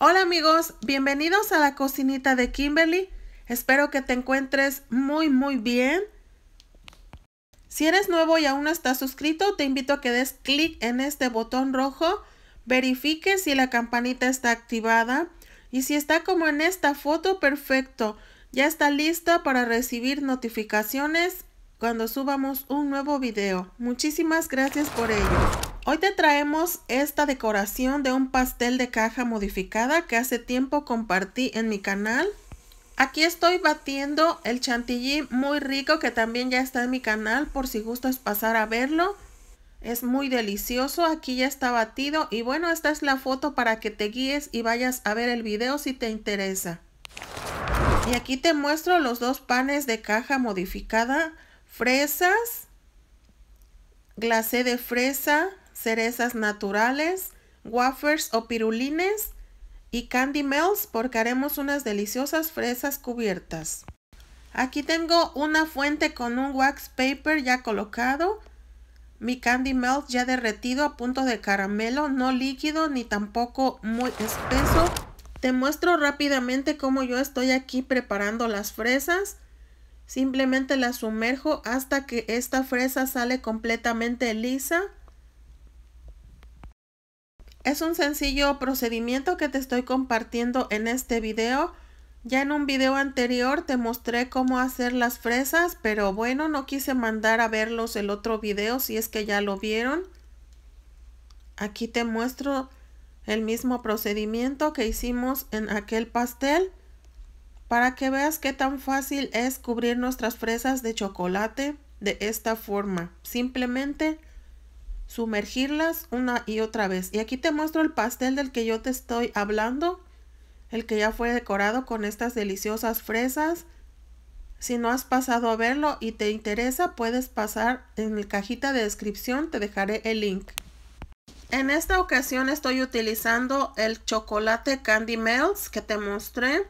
Hola amigos, bienvenidos a la cocinita de Kimberly. Espero que te encuentres muy muy bien. Si eres nuevo y aún no estás suscrito, te invito a que des clic en este botón rojo, verifique si la campanita está activada y si está como en esta foto, perfecto. Ya está lista para recibir notificaciones cuando subamos un nuevo video. Muchísimas gracias por ello. Hoy te traemos esta decoración de un pastel de caja modificada que hace tiempo compartí en mi canal. Aquí estoy batiendo el chantilly muy rico que también ya está en mi canal por si gustas pasar a verlo. Es muy delicioso, aquí ya está batido y bueno, esta es la foto para que te guíes y vayas a ver el video si te interesa. Y aquí te muestro los dos panes de caja modificada, fresas, glacé de fresa, cerezas naturales, wafers o pirulines y candy melts porque haremos unas deliciosas fresas cubiertas. Aquí tengo una fuente con un wax paper ya colocado, mi candy melt ya derretido a punto de caramelo, no líquido ni tampoco muy espeso. Te muestro rápidamente cómo yo estoy aquí preparando las fresas. Simplemente las sumerjo hasta que esta fresa sale completamente lisa. Es un sencillo procedimiento que te estoy compartiendo en este video. Ya en un video anterior te mostré cómo hacer las fresas, pero bueno, no quise mandar a verlos el otro video si es que ya lo vieron. Aquí te muestro el mismo procedimiento que hicimos en aquel pastel para que veas qué tan fácil es cubrir nuestras fresas de chocolate de esta forma. Simplemente sumergirlas una y otra vez. Y aquí te muestro el pastel del que yo te estoy hablando, el que ya fue decorado con estas deliciosas fresas. Si no has pasado a verlo y te interesa, puedes pasar en la cajita de descripción, te dejaré el link. En esta ocasión estoy utilizando el chocolate Candy Melts que te mostré.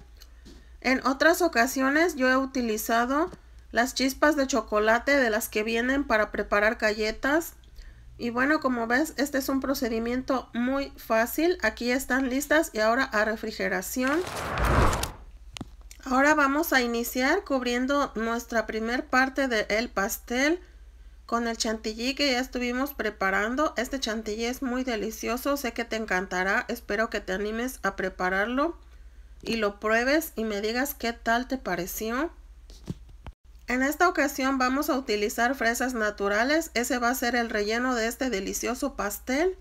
En otras ocasiones yo he utilizado las chispas de chocolate de las que vienen para preparar galletas y bueno, como ves, este es un procedimiento muy fácil. Aquí están listas y ahora a refrigeración. Ahora vamos a iniciar cubriendo nuestra primer parte del pastel con el chantilly que ya estuvimos preparando. Este chantilly es muy delicioso, sé que te encantará. Espero que te animes a prepararlo y lo pruebes y me digas qué tal te pareció. En esta ocasión vamos a utilizar fresas naturales. Ese va a ser el relleno de este delicioso pastel.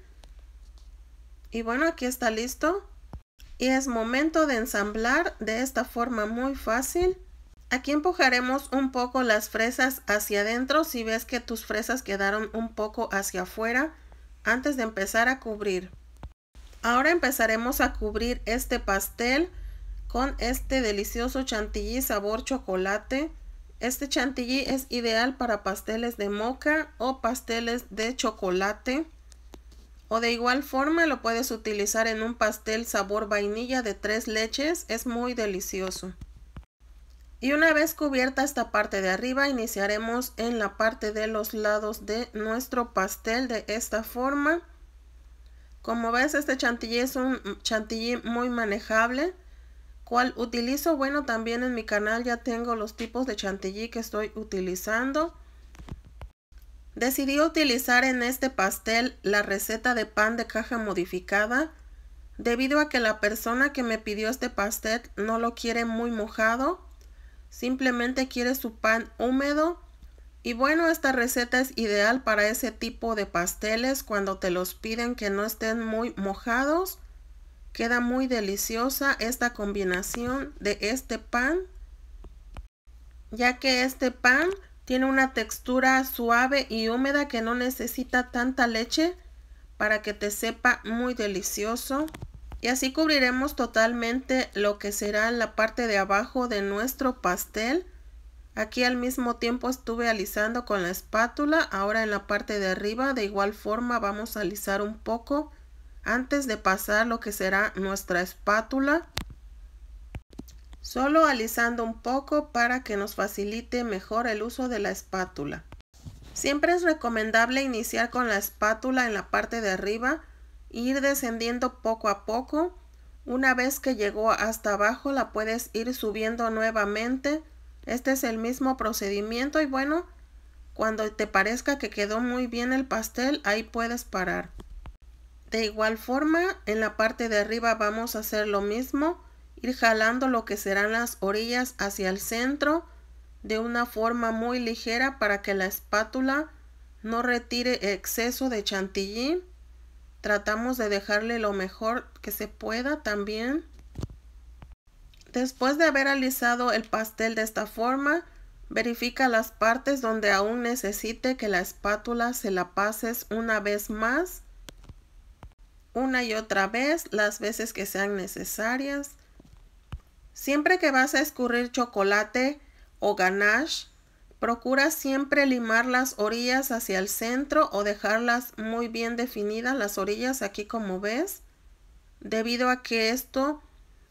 Y bueno, aquí está listo. Y es momento de ensamblar de esta forma muy fácil. Aquí empujaremos un poco las fresas hacia adentro si ves que tus fresas quedaron un poco hacia afuera antes de empezar a cubrir. Ahora empezaremos a cubrir este pastel con este delicioso chantilly sabor chocolate. Este chantilly es ideal para pasteles de moca o pasteles de chocolate. O de igual forma lo puedes utilizar en un pastel sabor vainilla de tres leches. Es muy delicioso. Y una vez cubierta esta parte de arriba, iniciaremos en la parte de los lados de nuestro pastel de esta forma. Como ves, este chantilly es un chantilly muy manejable utilizo. Bueno, también en mi canal ya tengo los tipos de chantilly que estoy utilizando. Decidí utilizar en este pastel la receta de pan de caja modificada debido a que la persona que me pidió este pastel no lo quiere muy mojado, simplemente quiere su pan húmedo. Y bueno, esta receta es ideal para ese tipo de pasteles cuando te los piden que no estén muy mojados Queda muy deliciosa esta combinación de este pan, ya que este pan tiene una textura suave y húmeda que no necesita tanta leche para que te sepa muy delicioso. Y así cubriremos totalmente lo que será la parte de abajo de nuestro pastel. Aquí al mismo tiempo estuve alisando con la espátula, ahora en la parte de arriba de igual forma vamos a alisar un poco. Antes de pasar lo que será nuestra espátula, solo alisando un poco para que nos facilite mejor el uso de la espátula. Siempre es recomendable iniciar con la espátula en la parte de arriba, ir descendiendo poco a poco. Una vez que llegó hasta abajo la puedes ir subiendo nuevamente. Este es el mismo procedimiento y bueno, cuando te parezca que quedó muy bien el pastel, ahí puedes parar. De igual forma, en la parte de arriba vamos a hacer lo mismo, ir jalando lo que serán las orillas hacia el centro de una forma muy ligera para que la espátula no retire exceso de chantilly. Tratamos de dejarle lo mejor que se pueda también. Después de haber alisado el pastel de esta forma, verifica las partes donde aún necesite que la espátula se la pases una vez más una y otra vez las veces que sean necesarias. Siempre que vas a escurrir chocolate o ganache, procura siempre limar las orillas hacia el centro o dejarlas muy bien definidas las orillas aquí como ves, debido a que esto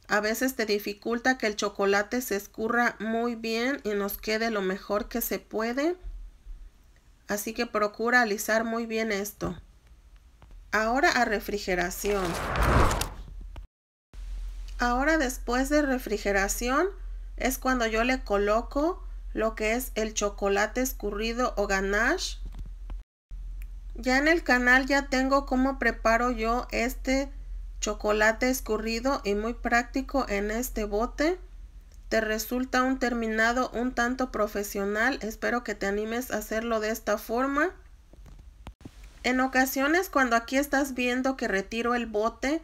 a veces te dificulta que el chocolate se escurra muy bien y nos quede lo mejor que se puede. Así que procura alisar muy bien esto. Ahora a refrigeración. Ahora después de refrigeración es cuando yo le coloco lo que es el chocolate escurrido o ganache. Ya en el canal ya tengo cómo preparo yo este chocolate escurrido y muy práctico en este bote. Te resulta un terminado un tanto profesional. Espero que te animes a hacerlo de esta forma. En ocasiones cuando aquí estás viendo que retiro el bote,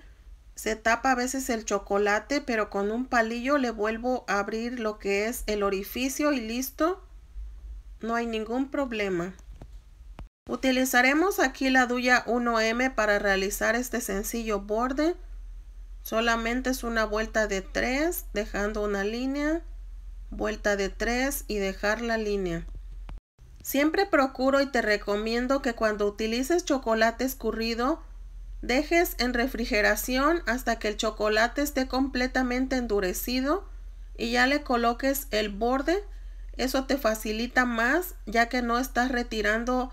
se tapa a veces el chocolate, pero con un palillo le vuelvo a abrir lo que es el orificio y listo. No hay ningún problema. Utilizaremos aquí la duya 1M para realizar este sencillo borde. Solamente es una vuelta de 3, dejando una línea, vuelta de 3 y dejar la línea. Siempre procuro y te recomiendo que cuando utilices chocolate escurrido, dejes en refrigeración hasta que el chocolate esté completamente endurecido y ya le coloques el borde. Eso te facilita más ya que no estás retirando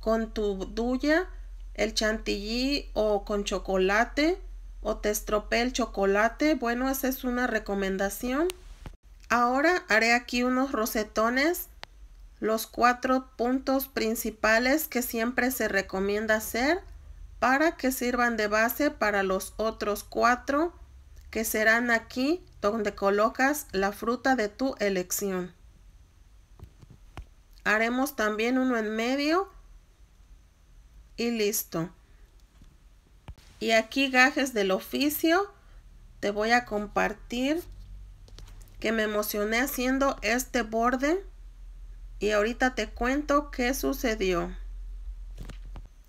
con tu duya el chantilly o con chocolate o te estropea el chocolate. Bueno, esa es una recomendación. Ahora haré aquí unos rosetones los cuatro puntos principales que siempre se recomienda hacer para que sirvan de base para los otros cuatro que serán aquí donde colocas la fruta de tu elección. Haremos también uno en medio y listo. Y aquí gajes del oficio, te voy a compartir que me emocioné haciendo este borde y ahorita te cuento qué sucedió.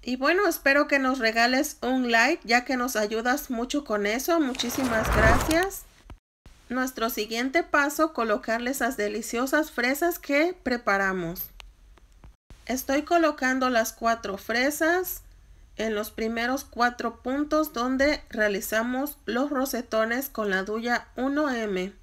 Y bueno, espero que nos regales un like ya que nos ayudas mucho con eso. Muchísimas gracias. Nuestro siguiente paso, colocarles esas deliciosas fresas que preparamos. Estoy colocando las cuatro fresas en los primeros cuatro puntos donde realizamos los rosetones con la duya 1M.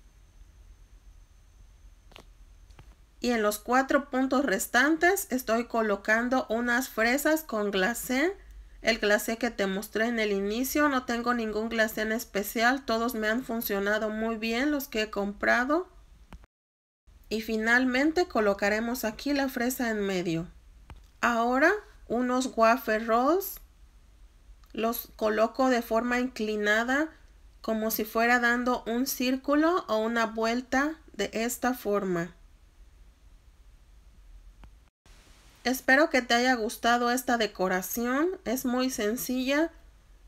y en los cuatro puntos restantes estoy colocando unas fresas con glacé. El glacé que te mostré en el inicio, no tengo ningún glacé en especial, todos me han funcionado muy bien los que he comprado. Y finalmente colocaremos aquí la fresa en medio. Ahora unos wafer rolls, los coloco de forma inclinada como si fuera dando un círculo o una vuelta de esta forma. Espero que te haya gustado esta decoración. Es muy sencilla.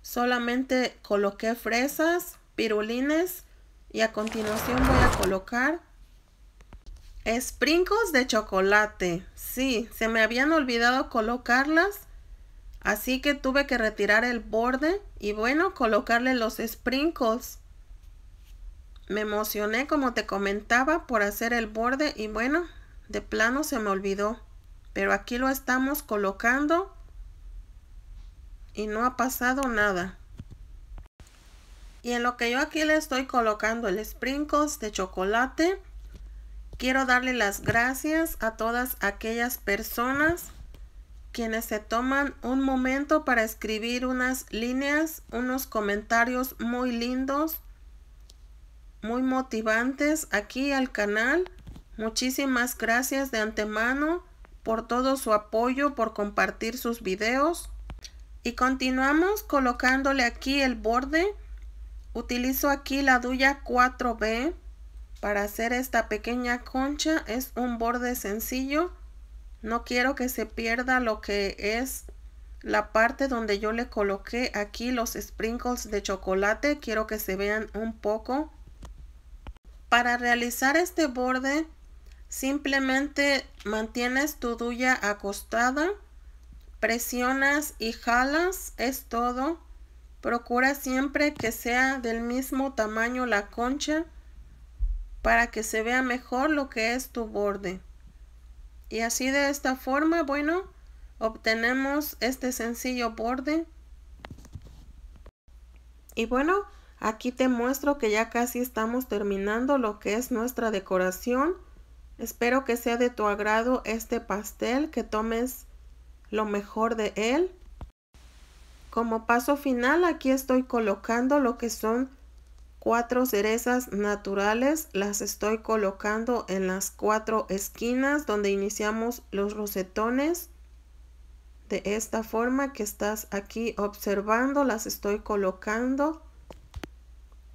Solamente coloqué fresas, pirulines y a continuación voy a colocar sprinkles de chocolate. Sí, se me habían olvidado colocarlas. Así que tuve que retirar el borde y bueno, colocarle los sprinkles. Me emocioné como te comentaba por hacer el borde y bueno, de plano se me olvidó. Pero aquí lo estamos colocando y no ha pasado nada. Y en lo que yo aquí le estoy colocando el sprinkles de chocolate, quiero darle las gracias a todas aquellas personas quienes se toman un momento para escribir unas líneas, unos comentarios muy lindos, muy motivantes aquí al canal. Muchísimas gracias de antemano por todo su apoyo, por compartir sus videos. Y continuamos colocándole aquí el borde. Utilizo aquí la duya 4B para hacer esta pequeña concha. Es un borde sencillo. No quiero que se pierda lo que es la parte donde yo le coloqué aquí los sprinkles de chocolate. Quiero que se vean un poco. Para realizar este borde Simplemente mantienes tu duya acostada, presionas y jalas, es todo. Procura siempre que sea del mismo tamaño la concha para que se vea mejor lo que es tu borde. Y así de esta forma, bueno, obtenemos este sencillo borde. Y bueno, aquí te muestro que ya casi estamos terminando lo que es nuestra decoración. Espero que sea de tu agrado este pastel, que tomes lo mejor de él. Como paso final aquí estoy colocando lo que son cuatro cerezas naturales. Las estoy colocando en las cuatro esquinas donde iniciamos los rosetones. De esta forma que estás aquí observando las estoy colocando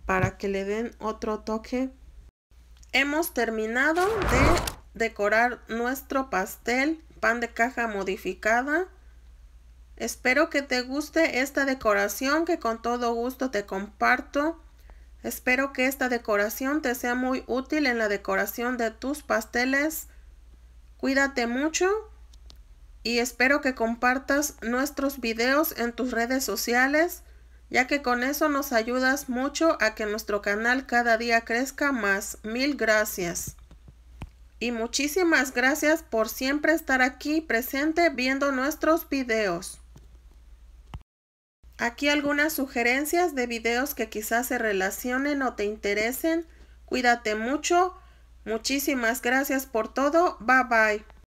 para que le den otro toque Hemos terminado de decorar nuestro pastel pan de caja modificada. Espero que te guste esta decoración que con todo gusto te comparto. Espero que esta decoración te sea muy útil en la decoración de tus pasteles. Cuídate mucho y espero que compartas nuestros videos en tus redes sociales ya que con eso nos ayudas mucho a que nuestro canal cada día crezca más. Mil gracias. Y muchísimas gracias por siempre estar aquí presente viendo nuestros videos. Aquí algunas sugerencias de videos que quizás se relacionen o te interesen. Cuídate mucho. Muchísimas gracias por todo. Bye bye.